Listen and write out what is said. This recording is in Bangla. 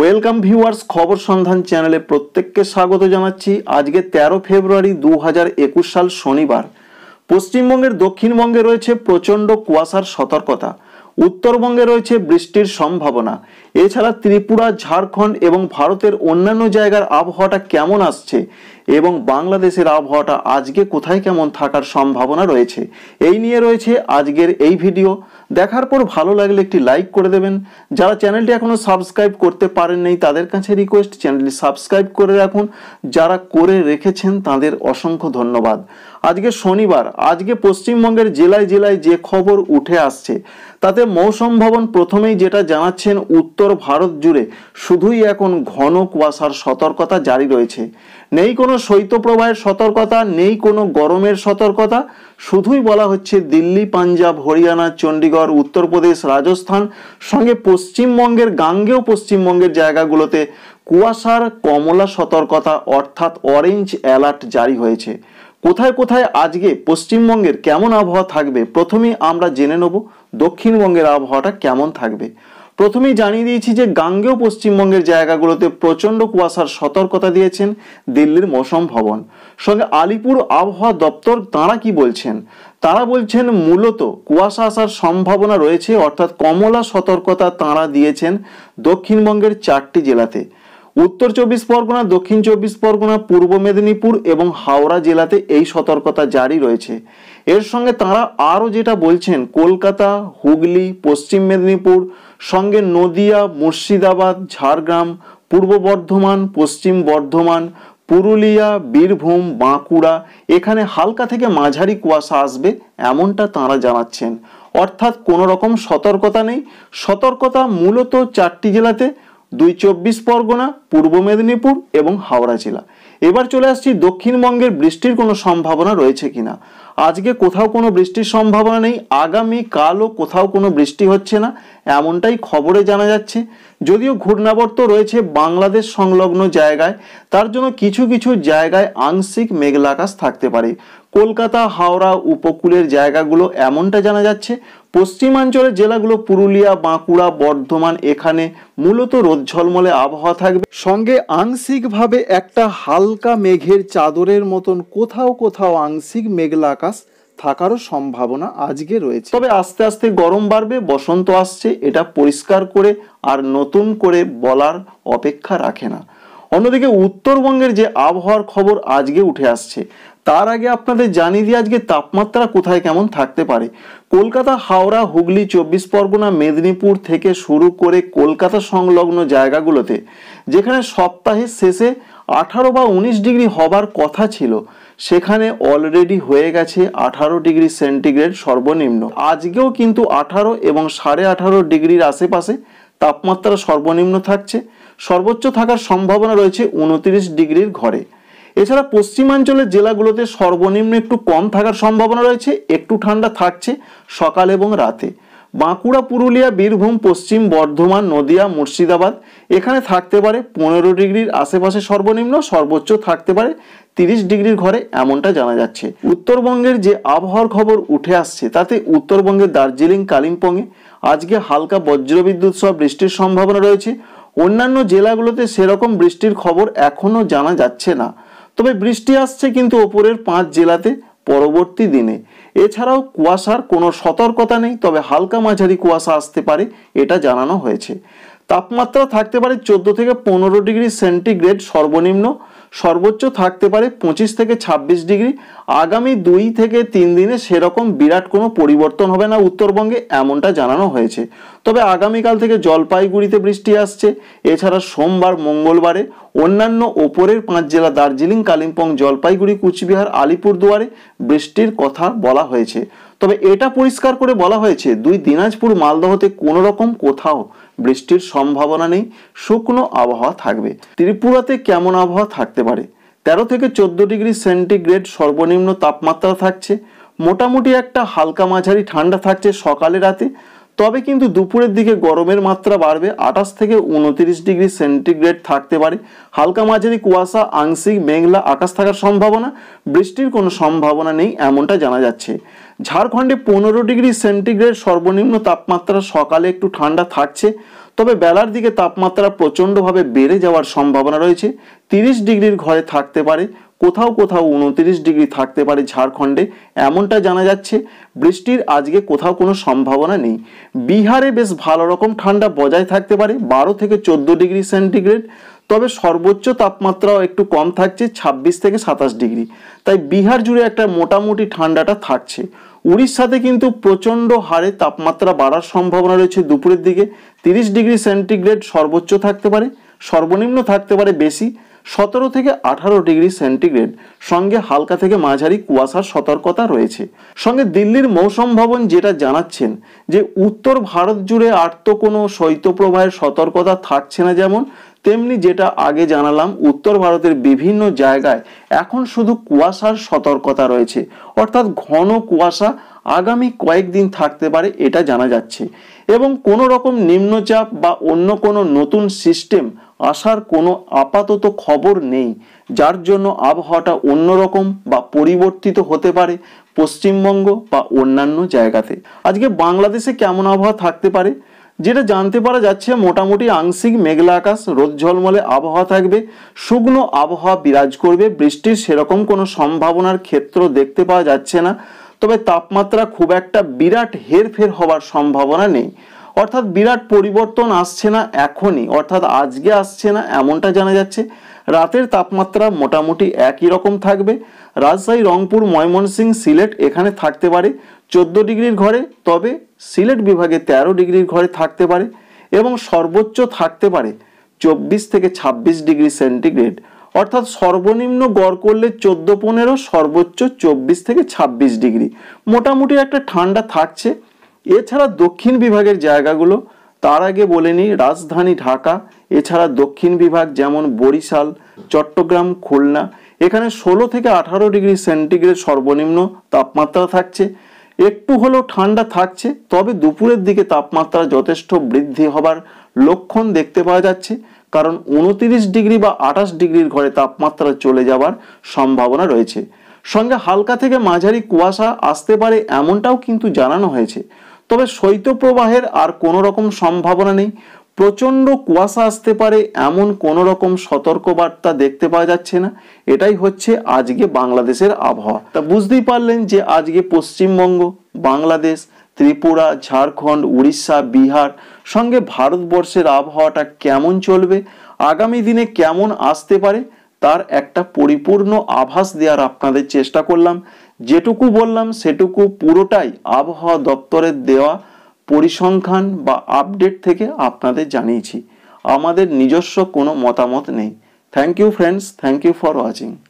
ওয়েলকাম ভিউয়ার্স খবর সন্ধান চ্যানেলে প্রত্যেককে স্বাগত জানাচ্ছি আজকে ১৩ ফেব্রুয়ারি দু সাল শনিবার পশ্চিমবঙ্গের দক্ষিণবঙ্গে রয়েছে প্রচণ্ড কুয়াশার সতর্কতা উত্তরবঙ্গে রয়েছে বৃষ্টির সম্ভাবনা এছাড়া ত্রিপুরা ঝাড়খণ্ড এবং ভারতের অন্যান্য জায়গার আবহাওয়াটা কেমন আসছে এবং বাংলাদেশের আবহাওয়াটা আজকে কোথায় কেমন থাকার সম্ভাবনা রয়েছে এই নিয়ে রয়েছে আজকের এই ভিডিও দেখার পর ভালো লাগলে একটি লাইক করে দেবেন যারা চ্যানেলটি এখনও সাবস্ক্রাইব করতে পারেন নাই তাদের কাছে রিকোয়েস্ট চ্যানেলটি সাবস্ক্রাইব করে রাখুন যারা করে রেখেছেন তাদের অসংখ্য ধন্যবাদ আজকে শনিবার আজকে পশ্চিমবঙ্গের জেলায় জেলায় যে খবর উঠে আসছে তাতে মৌসম ভবন প্রথমেই যেটা জানাচ্ছেন উত্তর ভারত জুড়ে শুধুই এখন ঘন কুয়াশার সতর্কতা জারি রয়েছে নেই কোনো শৈত্যপ্রবাহের সতর্কতা নেই কোনো গরমের সতর্কতা শুধুই বলা হচ্ছে দিল্লি পাঞ্জাব হরিয়ানা চণ্ডীগড় ছত্তিশগড় উত্তরপ্রদেশ রাজস্থান সঙ্গে পশ্চিমবঙ্গের গাঙ্গেয় পশ্চিমবঙ্গের জায়গাগুলোতে কুয়াশার কমলা সতর্কতা অর্থাৎ অরেঞ্জ অ্যালার্ট জারি হয়েছে কোথায় কোথায় আজকে পশ্চিমবঙ্গের কেমন আবহাওয়া থাকবে প্রথমে আমরা জেনে নেব দক্ষিণবঙ্গের আবহাওয়াটা কেমন থাকবে প্রথমেই জানিয়ে দিয়েছি যে গাঙ্গেয় পশ্চিমবঙ্গের জায়গাগুলোতে প্রচণ্ড কুয়াশার সতর্কতা দিয়েছেন দিল্লির মৌসম ভবন সঙ্গে আলিপুর আবহাওয়া দপ্তর তাঁরা কি বলছেন তারা বলছেন মূলত কুয়াশা আসার সম্ভাবনা রয়েছে অর্থাৎ কমলা সতর্কতা তাঁরা দিয়েছেন দক্ষিণবঙ্গের চারটি জেলাতে উত্তর চব্বিশ পরগনা দক্ষিণ চব্বিশ পরগনা পূর্ব মেদিনীপুর এবং হাওড়া জেলাতে এই সতর্কতা জারি রয়েছে এর সঙ্গে তারা আরও যেটা বলছেন কলকাতা হুগলি পশ্চিম মেদিনীপুর সঙ্গে নদিয়া মুর্শিদাবাদ ঝাড়গ্রাম পূর্ব বর্ধমান পশ্চিম বর্ধমান পুরুলিয়া বীরভূম বাঁকুড়া এখানে হালকা থেকে মাঝারি কুয়াশা আসবে এমনটা তাঁরা জানাচ্ছেন অর্থাৎ কোনো রকম সতর্কতা নেই সতর্কতা মূলত চারটি জেলাতে দুই চব্বিশ পরগনা পূর্ব মেদিনীপুর এবং হাওড়া জেলা এবার চলে আসছি দক্ষিণবঙ্গের বৃষ্টির কোনো সম্ভাবনা রয়েছে কিনা আজকে কোথাও কোনো বৃষ্টির সম্ভাবনা নেই আগামী কালও কোথাও কোনো বৃষ্টি হচ্ছে না এমনটাই খবরে জানা যাচ্ছে যদিও ঘূর্ণাবর্ত রয়েছে বাংলাদেশ সংলগ্ন জায়গায় তার জন্য কিছু কিছু জায়গায় আংশিক মেঘলা আকাশ থাকতে পারে কলকাতা হাওড়া উপকূলের জায়গাগুলো এমনটা জানা যাচ্ছে পশ্চিমাঞ্চলের জেলাগুলো পুরুলিয়া বাঁকুড়া বর্ধমান এখানে মূলত রোদ ঝলমলে আবহাওয়া থাকবে সঙ্গে আংশিকভাবে একটা হালকা মেঘের চাদরের মতন কোথাও কোথাও আংশিক মেঘলা আকাশ থাকারও সম্ভাবনা আজকে রয়েছে তবে আস্তে আস্তে গরম বাড়বে বসন্ত আসছে এটা পরিষ্কার করে আর নতুন করে বলার অপেক্ষা রাখে না অন্যদিকে উত্তরবঙ্গের যে আবহাওয়ার খবর আজকে উঠে আসছে তার আগে আপনাদের জানিয়ে দিই আজকে তাপমাত্রা কোথায় কেমন থাকতে পারে কলকাতা হাওড়া হুগলি চব্বিশ পরগনা মেদিনীপুর থেকে শুরু করে কলকাতা সংলগ্ন জায়গাগুলোতে যেখানে সপ্তাহের শেষে আঠারো বা উনিশ ডিগ্রি হবার কথা ছিল সেখানে অলরেডি হয়ে গেছে আঠারো ডিগ্রি সেন্টিগ্রেড সর্বনিম্ন আজকেও কিন্তু আঠারো এবং সাড়ে আঠারো ডিগ্রির আশেপাশে তাপমাত্রা সর্বনিম্ন থাকছে সর্বোচ্চ থাকার সম্ভাবনা রয়েছে উনত্রিশ ডিগ্রির ঘরে এছাড়া পশ্চিমাঞ্চলের জেলাগুলোতে সর্বনিম্ন একটু কম থাকার সম্ভাবনা রয়েছে একটু ঠান্ডা থাকছে সকাল এবং রাতে বাঁকুড়া পুরুলিয়া বীরভূম পশ্চিম বর্ধমান নদিয়া মুর্শিদাবাদ এখানে থাকতে পারে পনেরো ডিগ্রির আশেপাশে সর্বনিম্ন সর্বোচ্চ থাকতে পারে তিরিশ ডিগ্রির ঘরে এমনটা জানা যাচ্ছে উত্তরবঙ্গের যে আবহাওয়ার খবর উঠে আসছে তাতে উত্তরবঙ্গের দার্জিলিং কালিম্পংয়ে আজকে হালকা বজ্রবিদ্যুৎ সহ বৃষ্টির সম্ভাবনা রয়েছে অন্যান্য জেলাগুলোতে সেরকম বৃষ্টির খবর এখনও জানা যাচ্ছে না তবে বৃষ্টি আসছে কিন্তু ওপরের পাঁচ জেলাতে পরবর্তী দিনে এছাড়াও কুয়াশার কোনো সতর্কতা নেই তবে হালকা মাঝারি কুয়াশা আসতে পারে এটা জানানো হয়েছে তাপমাত্রা থাকতে পারে চোদ্দো থেকে পনেরো ডিগ্রি সেন্টিগ্রেড সর্বনিম্ন সর্বোচ্চ থাকতে পারে পঁচিশ থেকে ২৬ ডিগ্রি আগামী দুই থেকে তিন দিনে সেরকম বিরাট কোনো পরিবর্তন হবে না উত্তরবঙ্গে এমনটা জানানো হয়েছে তবে আগামীকাল থেকে জলপাইগুড়িতে বৃষ্টি আসছে এছাড়া সোমবার মঙ্গলবারে অন্যান্য ওপরের পাঁচ জেলা দার্জিলিং কালিম্পং জলপাইগুড়ি কুচবিহার আলিপুরদুয়ারে বৃষ্টির কথা বলা হয়েছে তবে এটা পরিষ্কার করে বলা হয়েছে দুই দিনাজপুর মালদহতে কোনো রকম কোথাও বৃষ্টির সম্ভাবনা নেই শুকনো আবহাওয়া থাকবে ত্রিপুরাতে কেমন আবহাওয়া থাকতে পারে তেরো থেকে চোদ্দ ডিগ্রি সেন্টিগ্রেড সর্বনিম্ন তাপমাত্রা থাকছে মোটামুটি একটা হালকা মাঝারি ঠান্ডা থাকছে সকালে রাতে তবে কিন্তু দুপুরের দিকে গরমের মাত্রা বাড়বে আঠাশ থেকে উনতিরিশ ডিগ্রি সেন্টিগ্রেড থাকতে পারে হালকা মাঝারি কুয়াশা আংশিক মেঘলা আকাশ থাকার সম্ভাবনা বৃষ্টির কোনো সম্ভাবনা নেই এমনটা জানা যাচ্ছে ঝাড়খণ্ডে পনেরো ডিগ্রি সেন্টিগ্রেড সর্বনিম্ন তাপমাত্রা সকালে একটু ঠান্ডা থাকছে তবে বেলার দিকে তাপমাত্রা প্রচণ্ডভাবে বেড়ে যাওয়ার সম্ভাবনা রয়েছে তিরিশ ডিগ্রির ঘরে থাকতে পারে কোথাও কোথাও উনত্রিশ ডিগ্রি থাকতে পারে ঝাড়খণ্ডে এমনটা জানা যাচ্ছে বৃষ্টির আজকে কোথাও কোনো সম্ভাবনা নেই বিহারে বেশ ভালো রকম ঠান্ডা বজায় থাকতে পারে বারো থেকে চোদ্দ ডিগ্রি সেন্টিগ্রেড তবে সর্বোচ্চ তাপমাত্রাও একটু কম থাকছে ২৬ থেকে সাতাশ ডিগ্রি তাই বিহার জুড়ে একটা মোটামুটি ঠান্ডাটা থাকছে উড়িষ্যাতে কিন্তু প্রচণ্ড হারে তাপমাত্রা বাড়ার সম্ভাবনা রয়েছে দুপুরের দিকে তিরিশ ডিগ্রি সেন্টিগ্রেড সর্বোচ্চ থাকতে পারে সর্বনিম্ন থাকতে পারে বেশি সতেরো থেকে আঠারো ডিগ্রি সেন্টিগ্রেড সঙ্গে হালকা থেকে মাঝারি কুয়াশার সতর্কতা রয়েছে সঙ্গে দিল্লির মৌসম ভবন যেটা জানাচ্ছেন যে উত্তর ভারত জুড়ে আর তো কোনো শৈত্যপ্রবাহের সতর্কতা থাকছে না যেমন তেমনি যেটা আগে জানালাম উত্তর ভারতের বিভিন্ন জায়গায় এখন শুধু কুয়াশার সতর্কতা রয়েছে অর্থাৎ ঘন কুয়াশা আগামী কয়েকদিন থাকতে পারে এটা জানা যাচ্ছে এবং কোনো রকম নিম্নচাপ বা অন্য কোনো নতুন সিস্টেম আসার কোনো আপাতত খবর নেই যার জন্য আবহাওয়াটা অন্যরকম বা পরিবর্তিত হতে পারে পশ্চিমবঙ্গ বা অন্যান্য জায়গাতে আজকে বাংলাদেশে কেমন আবহাওয়া থাকতে পারে যেটা জানতে পারা যাচ্ছে মোটামুটি আংশিক মেঘলা আকাশ রোদ ঝলমলে আবহাওয়া থাকবে শুকনো আবহাওয়া বিরাজ করবে বৃষ্টির সেরকম কোনো সম্ভাবনার ক্ষেত্র দেখতে পাওয়া যাচ্ছে না তবে তাপমাত্রা খুব একটা বিরাট হেরফের হওয়ার সম্ভাবনা নেই অর্থাৎ বিরাট পরিবর্তন আসছে না এখনই অর্থাৎ আজকে আসছে না এমনটা জানা যাচ্ছে রাতের তাপমাত্রা মোটামুটি একই রকম থাকবে রাজশাহী রংপুর ময়মনসিংহ সিলেট এখানে থাকতে পারে চোদ্দ ডিগ্রির ঘরে তবে সিলেট বিভাগে ১৩ ডিগ্রির ঘরে থাকতে পারে এবং সর্বোচ্চ থাকতে পারে চব্বিশ থেকে ২৬ ডিগ্রি সেন্টিগ্রেড অর্থাৎ সর্বনিম্ন গড় করলে চোদ্দো পনেরো সর্বোচ্চ চব্বিশ থেকে ২৬ ডিগ্রি মোটামুটি একটা ঠান্ডা থাকছে এছাড়া দক্ষিণ বিভাগের জায়গাগুলো তার আগে বলে নিই রাজধানী ঢাকা এছাড়া দক্ষিণ বিভাগ যেমন বরিশাল চট্টগ্রাম খুলনা এখানে ষোলো থেকে আঠারো ডিগ্রি সেন্টিগ্রেড সর্বনিম্ন তাপমাত্রা থাকছে একটু হলেও ঠান্ডা থাকছে তবে দুপুরের দিকে তাপমাত্রা যথেষ্ট বৃদ্ধি হবার লক্ষণ দেখতে পাওয়া যাচ্ছে কারণ উনতিরিশ ডিগ্রি বা আঠাশ ডিগ্রির ঘরে তাপমাত্রা চলে যাওয়ার সম্ভাবনা রয়েছে সঙ্গে হালকা থেকে মাঝারি কুয়াশা আসতে পারে এমনটাও কিন্তু জানানো হয়েছে তবে শৈত্যপ্রবাহের আর কোনো রকম সম্ভাবনা নেই প্রচণ্ড কুয়াশা আসতে পারে এমন কোনো রকম সতর্কবার্তা দেখতে পাওয়া যাচ্ছে না এটাই হচ্ছে আজকে বাংলাদেশের আবহাওয়া তা বুঝতেই পারলেন যে আজকে পশ্চিমবঙ্গ বাংলাদেশ ত্রিপুরা ঝাড়খণ্ড উড়িষ্যা বিহার সঙ্গে ভারতবর্ষের আবহাওয়াটা কেমন চলবে আগামী দিনে কেমন আসতে পারে তার একটা পরিপূর্ণ আভাস দেওয়ার আপনাদের চেষ্টা করলাম যেটুকু বললাম সেটুকু পুরোটাই আবহাওয়া দপ্তরের দেওয়া পরিসংখ্যান বা আপডেট থেকে আপনাদের জানিয়েছি আমাদের নিজস্ব কোনো মতামত নেই thank you friends thank you for watching